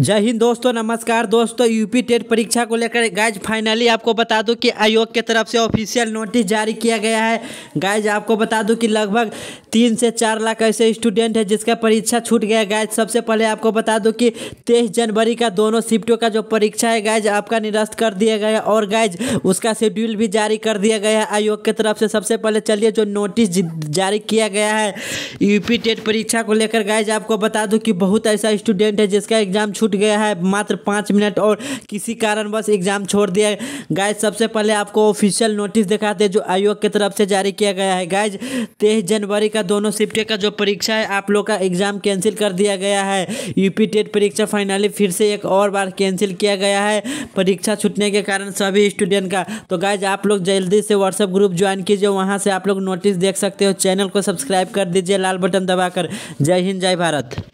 जय हिंद दोस्तों नमस्कार दोस्तों यूपी टेट परीक्षा को लेकर गाइज फाइनली आपको बता दूं कि आयोग के तरफ से ऑफिशियल नोटिस जारी किया गया है गाइज आपको बता दूं कि लगभग तीन से चार लाख ऐसे स्टूडेंट है जिसका परीक्षा छूट गया गाइज सबसे पहले आपको बता दूं कि तेईस जनवरी का दोनों शिफ्टों का जो परीक्षा है गाइज आपका निरस्त कर दिया गया और गाइज उसका शेड्यूल भी जारी कर दिया गया है आयोग की तरफ से सबसे पहले चलिए जो नोटिस जारी किया गया है यूपी टेट परीक्षा को लेकर गाइज आपको बता दूँ कि बहुत ऐसा स्टूडेंट है जिसका एग्जाम छूट गया है मात्र पाँच मिनट और किसी कारण बस एग्ज़ाम छोड़ दिया गाइज सबसे पहले आपको ऑफिशियल नोटिस दिखाते हैं जो आयोग की तरफ से जारी किया गया है गाइज तेईस जनवरी का दोनों शिफ्ट का जो परीक्षा है आप लोग का एग्ज़ाम कैंसिल कर दिया गया है यूपी टेट परीक्षा फाइनली फिर से एक और बार कैंसिल किया गया है परीक्षा छूटने के कारण सभी स्टूडेंट का तो गाइज आप लोग जल्दी से व्हाट्सएप ग्रुप ज्वाइन कीजिए वहाँ से आप लोग नोटिस देख सकते हो चैनल को सब्सक्राइब कर दीजिए लाल बटन दबाकर जय हिंद जय भारत